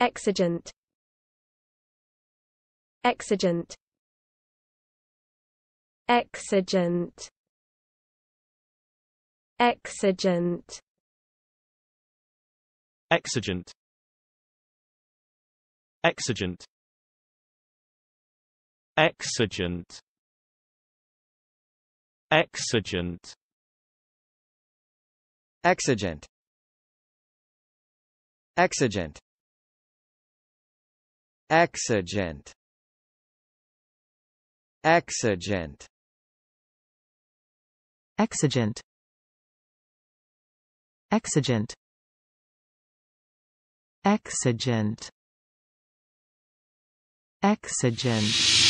exigent exigent exigent exigent exigent exigent exigent exigent exigent exigent Exigent Exigent Exigent Exigent Exigent Exigent